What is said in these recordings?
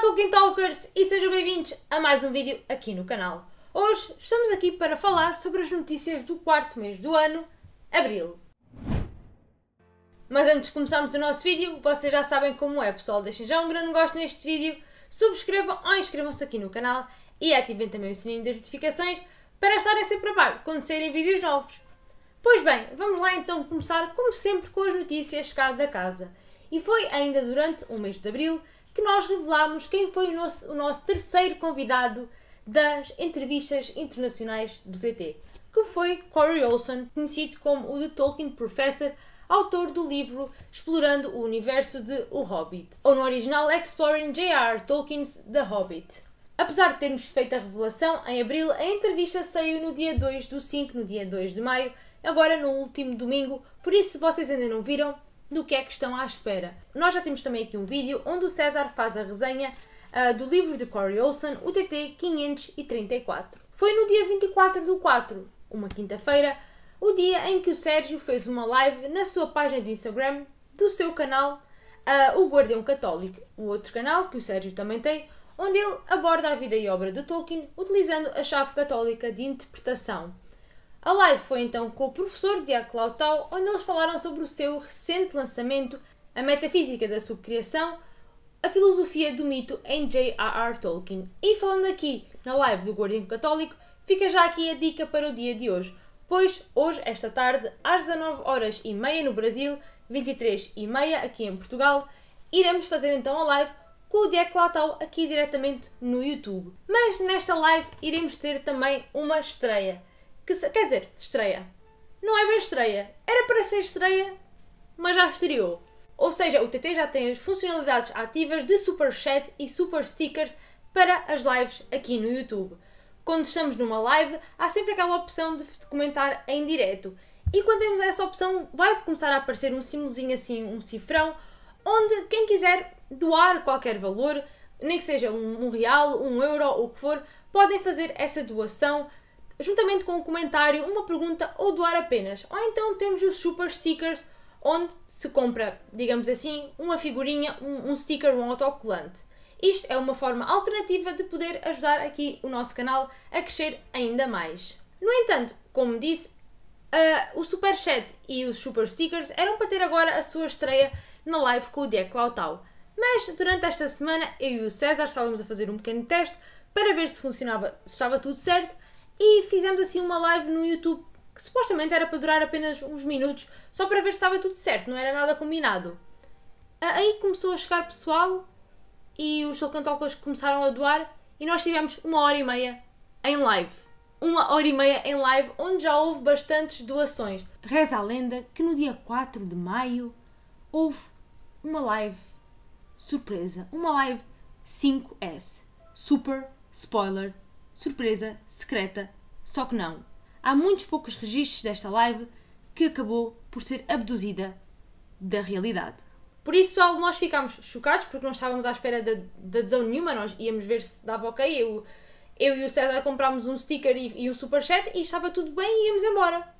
Tolkien Talkers e sejam bem-vindos a mais um vídeo aqui no canal. Hoje estamos aqui para falar sobre as notícias do quarto mês do ano, Abril. Mas antes de começarmos o nosso vídeo, vocês já sabem como é pessoal, deixem já um grande gosto neste vídeo, subscrevam ou inscrevam-se aqui no canal e ativem também o sininho das notificações para estarem sempre a par quando saírem vídeos novos. Pois bem, vamos lá então começar como sempre com as notícias cá da casa. E foi ainda durante o mês de Abril que nós revelamos quem foi o nosso, o nosso terceiro convidado das entrevistas internacionais do TT, que foi Corey Olson, conhecido como o The Tolkien Professor, autor do livro Explorando o Universo de O Hobbit, ou no original Exploring J.R. Tolkien's The Hobbit. Apesar de termos feito a revelação em abril, a entrevista saiu no dia 2 do 5, no dia 2 de maio, agora no último domingo, por isso se vocês ainda não viram, do que é que estão à espera. Nós já temos também aqui um vídeo onde o César faz a resenha uh, do livro de Corey Olson, o TT 534. Foi no dia 24 do 4, uma quinta-feira, o dia em que o Sérgio fez uma live na sua página do Instagram do seu canal, uh, o Guardião Católico, o outro canal que o Sérgio também tem, onde ele aborda a vida e obra de Tolkien utilizando a chave católica de interpretação. A live foi então com o professor Tiago Clautal, onde eles falaram sobre o seu recente lançamento, a metafísica da subcriação, a filosofia do mito em J.R.R. Tolkien. E falando aqui na live do Guardião Católico, fica já aqui a dica para o dia de hoje, pois hoje, esta tarde, às 19 horas e meia no Brasil, 23 e meia aqui em Portugal, iremos fazer então a live com o Diego Latal aqui diretamente no YouTube. Mas nesta live iremos ter também uma estreia que se, quer dizer, estreia. Não é bem estreia. Era para ser estreia, mas já estreou. Ou seja, o TT já tem as funcionalidades ativas de Super Chat e Super Stickers para as lives aqui no YouTube. Quando estamos numa live, há sempre aquela opção de comentar em direto. E quando temos essa opção, vai começar a aparecer um símbolozinho assim, um cifrão, onde quem quiser doar qualquer valor, nem que seja um, um real, um euro ou o que for, podem fazer essa doação juntamente com o um comentário, uma pergunta ou doar apenas. Ou então temos os Super Stickers, onde se compra, digamos assim, uma figurinha, um, um sticker, um autocolante. Isto é uma forma alternativa de poder ajudar aqui o nosso canal a crescer ainda mais. No entanto, como disse, Uh, o Super Chat e os Super Stickers eram para ter agora a sua estreia na live com o Diego Lautau. Mas durante esta semana eu e o César estávamos a fazer um pequeno teste para ver se funcionava, se estava tudo certo e fizemos assim uma live no YouTube que supostamente era para durar apenas uns minutos, só para ver se estava tudo certo, não era nada combinado. Aí começou a chegar pessoal e os Tolcantocas começaram a doar e nós tivemos uma hora e meia em live. Uma hora e meia em live, onde já houve bastantes doações. Reza a lenda que no dia 4 de maio houve uma live surpresa, uma live 5S. Super spoiler surpresa, secreta, só que não. Há muitos poucos registros desta live que acabou por ser abduzida da realidade. Por isso, pessoal, nós ficámos chocados porque não estávamos à espera da, da adesão nenhuma, nós íamos ver se dava ok. Eu, eu e o César comprámos um sticker e, e um superchat e estava tudo bem e íamos embora.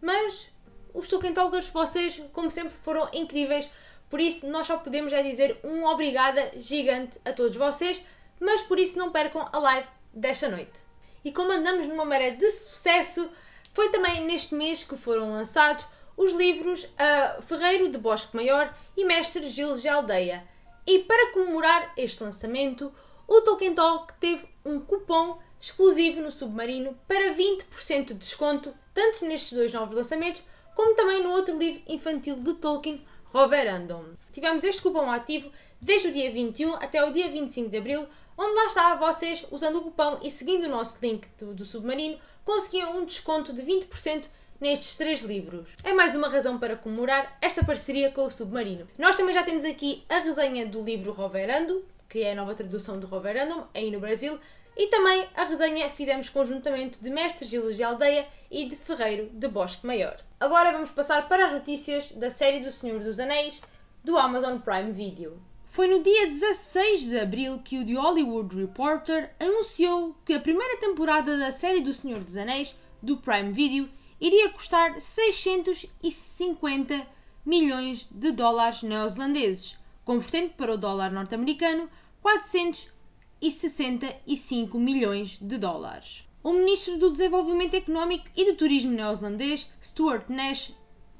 Mas os Tolkien Talkers, vocês, como sempre, foram incríveis. Por isso, nós só podemos é dizer um obrigada gigante a todos vocês. Mas por isso, não percam a live desta noite. E como andamos numa maré de sucesso, foi também neste mês que foram lançados os livros ah, Ferreiro de Bosque Maior e Mestre Giles de Aldeia. E para comemorar este lançamento, o Tolkien Talk teve um cupom exclusivo no Submarino para 20% de desconto, tanto nestes dois novos lançamentos, como também no outro livro infantil de Tolkien, Roverandom. Tivemos este cupom ativo desde o dia 21 até o dia 25 de abril onde lá está vocês, usando o cupom e seguindo o nosso link do, do Submarino, conseguiam um desconto de 20% nestes três livros. É mais uma razão para comemorar esta parceria com o Submarino. Nós também já temos aqui a resenha do livro Roverando, que é a nova tradução do Roverandum, aí no Brasil, e também a resenha fizemos conjuntamente de Mestres Ilhas de Aldeia e de Ferreiro de Bosque Maior. Agora vamos passar para as notícias da série do Senhor dos Anéis do Amazon Prime Video. Foi no dia 16 de abril que o The Hollywood Reporter anunciou que a primeira temporada da série do Senhor dos Anéis, do Prime Video, iria custar 650 milhões de dólares neozelandeses, convertendo para o dólar norte-americano 465 milhões de dólares. O ministro do Desenvolvimento Económico e do Turismo neozelandês, Stuart Nash,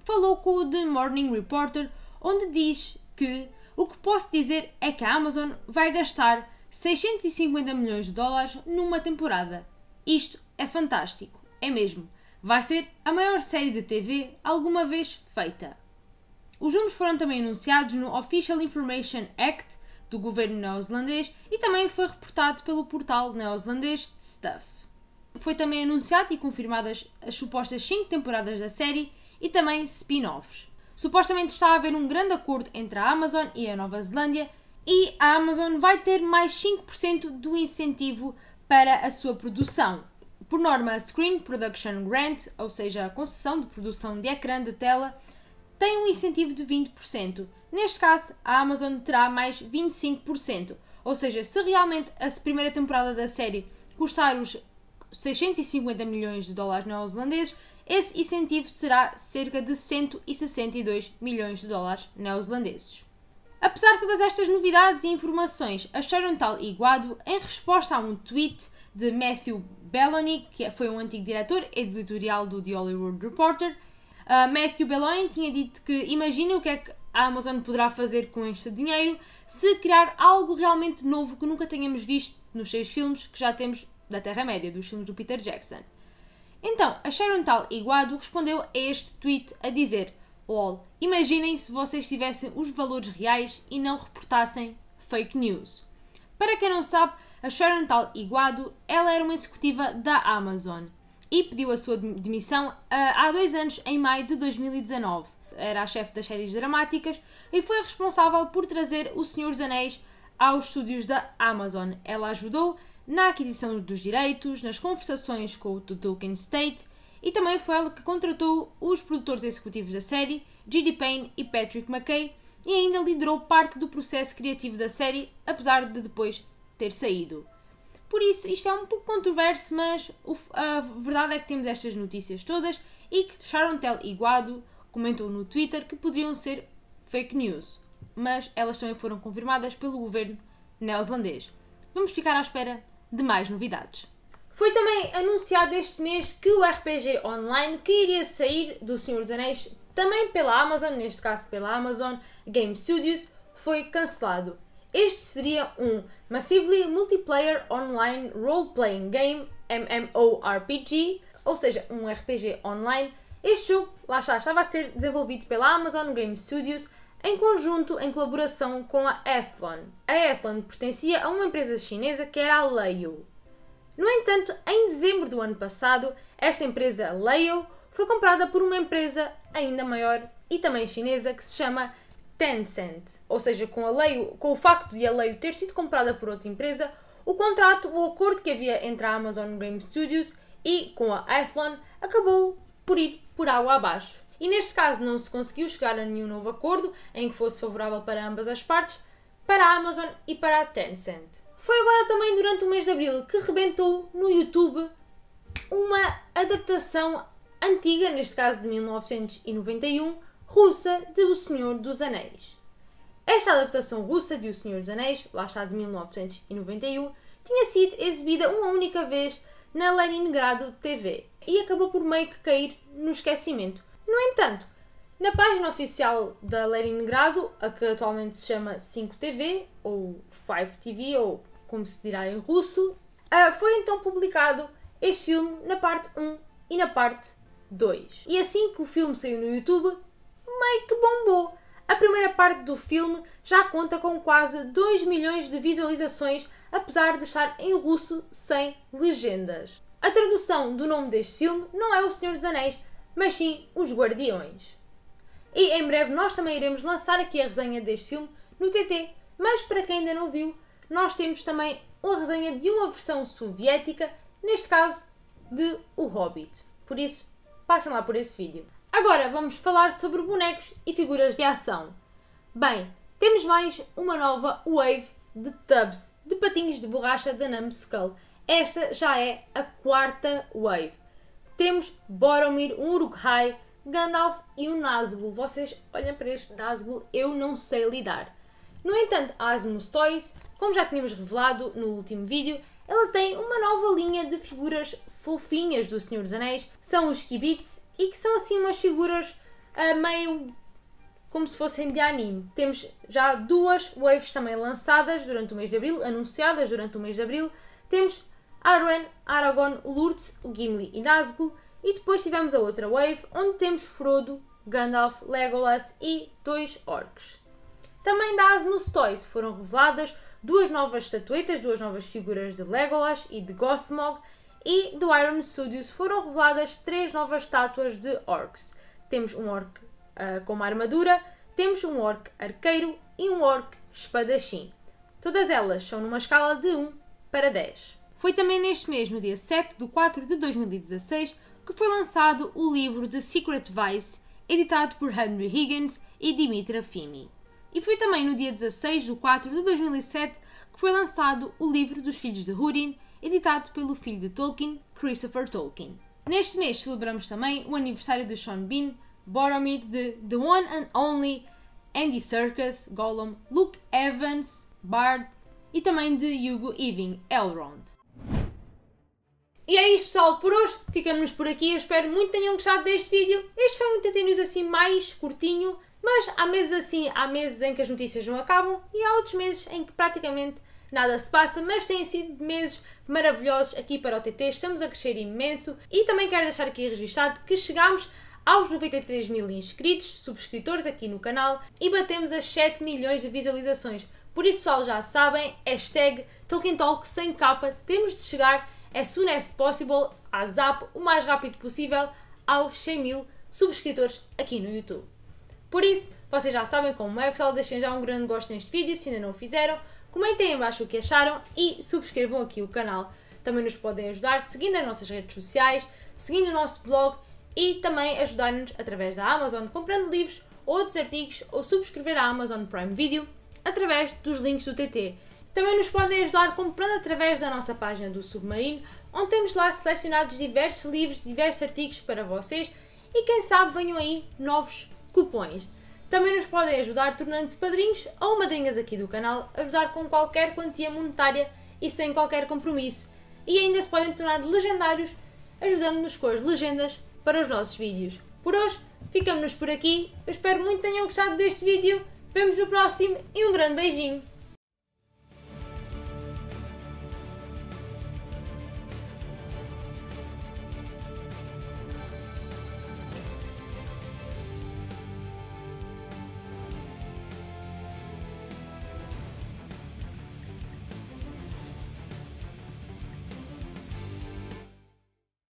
falou com o The Morning Reporter, onde diz que o que posso dizer é que a Amazon vai gastar 650 milhões de dólares numa temporada. Isto é fantástico, é mesmo. Vai ser a maior série de TV alguma vez feita. Os números foram também anunciados no Official Information Act do governo neozelandês e também foi reportado pelo portal neozelandês Stuff. Foi também anunciado e confirmadas as supostas 5 temporadas da série e também spin-offs. Supostamente está a haver um grande acordo entre a Amazon e a Nova Zelândia e a Amazon vai ter mais 5% do incentivo para a sua produção. Por norma, a Screen Production Grant, ou seja, a concessão de produção de ecrã de tela, tem um incentivo de 20%. Neste caso, a Amazon terá mais 25%. Ou seja, se realmente a primeira temporada da série custar os 650 milhões de dólares neozelandeses, esse incentivo será cerca de 162 milhões de dólares neozelandeses. Apesar de todas estas novidades e informações, a tal Iguado, em resposta a um tweet de Matthew Belloni, que foi um antigo diretor editorial do The Hollywood Reporter, uh, Matthew Belloni tinha dito que imagina o que é que a Amazon poderá fazer com este dinheiro se criar algo realmente novo que nunca tenhamos visto nos seis filmes que já temos da Terra-média, dos filmes do Peter Jackson. Então, a Sharon Tal Iguado respondeu a este tweet a dizer: LOL, imaginem se vocês tivessem os valores reais e não reportassem fake news. Para quem não sabe, a Sharon Tal Iguado ela era uma executiva da Amazon e pediu a sua demissão ah, há dois anos, em maio de 2019. Era a chefe das séries dramáticas e foi responsável por trazer O Senhor dos Anéis aos estúdios da Amazon. Ela ajudou na aquisição dos direitos, nas conversações com o Tolkien State e também foi ela que contratou os produtores executivos da série, G.D. Payne e Patrick McKay, e ainda liderou parte do processo criativo da série, apesar de depois ter saído. Por isso, isto é um pouco controverso, mas a verdade é que temos estas notícias todas e que Sharon Tell e Guado comentou no Twitter que poderiam ser fake news, mas elas também foram confirmadas pelo governo neozelandês. Vamos ficar à espera de mais novidades. Foi também anunciado este mês que o RPG online que iria sair do Senhor dos Anéis, também pela Amazon, neste caso pela Amazon Game Studios, foi cancelado. Este seria um Massively Multiplayer Online Role-Playing Game, MMORPG, ou seja, um RPG online. Este jogo, lá está, estava a ser desenvolvido pela Amazon Game Studios em conjunto em colaboração com a Athlon. A Athlon pertencia a uma empresa chinesa que era a Leio. No entanto, em dezembro do ano passado, esta empresa Leio foi comprada por uma empresa ainda maior e também chinesa que se chama Tencent. Ou seja, com, a Leio, com o facto de a Leio ter sido comprada por outra empresa, o contrato, o acordo que havia entre a Amazon Game Studios e com a Athlon acabou por ir por água abaixo e neste caso não se conseguiu chegar a nenhum novo acordo em que fosse favorável para ambas as partes, para a Amazon e para a Tencent. Foi agora também durante o mês de abril que rebentou no YouTube uma adaptação antiga, neste caso de 1991, russa de O Senhor dos Anéis. Esta adaptação russa de O Senhor dos Anéis, lá está de 1991, tinha sido exibida uma única vez na Leningrado TV e acabou por meio que cair no esquecimento. No entanto, na página oficial da Leningrado, a que atualmente se chama 5TV, ou 5TV, ou como se dirá em russo, eh, foi então publicado este filme na parte 1 e na parte 2. E assim que o filme saiu no YouTube, meio que bombou. A primeira parte do filme já conta com quase 2 milhões de visualizações, apesar de estar em russo sem legendas. A tradução do nome deste filme não é O Senhor dos Anéis, mas sim Os Guardiões. E em breve nós também iremos lançar aqui a resenha deste filme no TT, mas para quem ainda não viu, nós temos também uma resenha de uma versão soviética, neste caso de O Hobbit. Por isso, passem lá por esse vídeo. Agora vamos falar sobre bonecos e figuras de ação. Bem, temos mais uma nova Wave de Tubbs, de patinhos de borracha da Numskull. Esta já é a quarta Wave. Temos Boromir, um Uruk-hai, Gandalf e um Nazgul. Vocês olham para este Nazgul, eu não sei lidar. No entanto, a Asmus Toys, como já tínhamos revelado no último vídeo, ela tem uma nova linha de figuras fofinhas do Senhor dos Anéis, são os kibits, e que são assim umas figuras uh, meio como se fossem de anime. Temos já duas waves também lançadas durante o mês de Abril, anunciadas durante o mês de Abril. Temos Arwen, Aragorn, Lourdes, Gimli e Nazgûl, e depois tivemos a outra wave, onde temos Frodo, Gandalf, Legolas e dois orcs. Também da Asmus Toys foram reveladas duas novas estatuetas, duas novas figuras de Legolas e de Gothmog, e do Iron Studios foram reveladas três novas estátuas de orcs. Temos um orc uh, com uma armadura, temos um orc arqueiro e um orc espadachim. Todas elas são numa escala de 1 para 10. Foi também neste mês, no dia 7 de 4 de 2016, que foi lançado o livro The Secret Vice, editado por Henry Higgins e Dimitra Fimi. E foi também no dia 16 de 4 de 2007 que foi lançado o livro dos Filhos de Húrin, editado pelo filho de Tolkien, Christopher Tolkien. Neste mês celebramos também o aniversário de Sean Bean, Boromir, de The One and Only, Andy Serkis, Gollum, Luke Evans, Bard e também de Hugo Iving, Elrond. E é isto, pessoal, por hoje. Ficamos por aqui. Eu espero muito que tenham gostado deste vídeo. Este foi um TT assim mais curtinho, mas há meses assim, há meses em que as notícias não acabam e há outros meses em que praticamente nada se passa, mas têm sido meses maravilhosos aqui para o TT. Estamos a crescer imenso e também quero deixar aqui registado que chegámos aos 93 mil inscritos, subscritores aqui no canal e batemos as 7 milhões de visualizações. Por isso, pessoal, já sabem, hashtag Tolkien Talk sem capa, temos de chegar as soon as possible, a Zap, o mais rápido possível, aos 100 mil subscritores aqui no YouTube. Por isso, vocês já sabem como é, pessoal, deixem já um grande gosto neste vídeo, se ainda não o fizeram, comentem em baixo o que acharam e subscrevam aqui o canal. Também nos podem ajudar seguindo as nossas redes sociais, seguindo o nosso blog e também ajudar-nos através da Amazon, comprando livros, outros artigos ou subscrever a Amazon Prime Video através dos links do TT. Também nos podem ajudar comprando através da nossa página do Submarino, onde temos lá selecionados diversos livros, diversos artigos para vocês e quem sabe venham aí novos cupões. Também nos podem ajudar tornando-se padrinhos ou madrinhas aqui do canal, ajudar com qualquer quantia monetária e sem qualquer compromisso. E ainda se podem tornar legendários ajudando-nos com as legendas para os nossos vídeos. Por hoje, ficamos por aqui. Eu espero muito que tenham gostado deste vídeo. Vemos no próximo e um grande beijinho!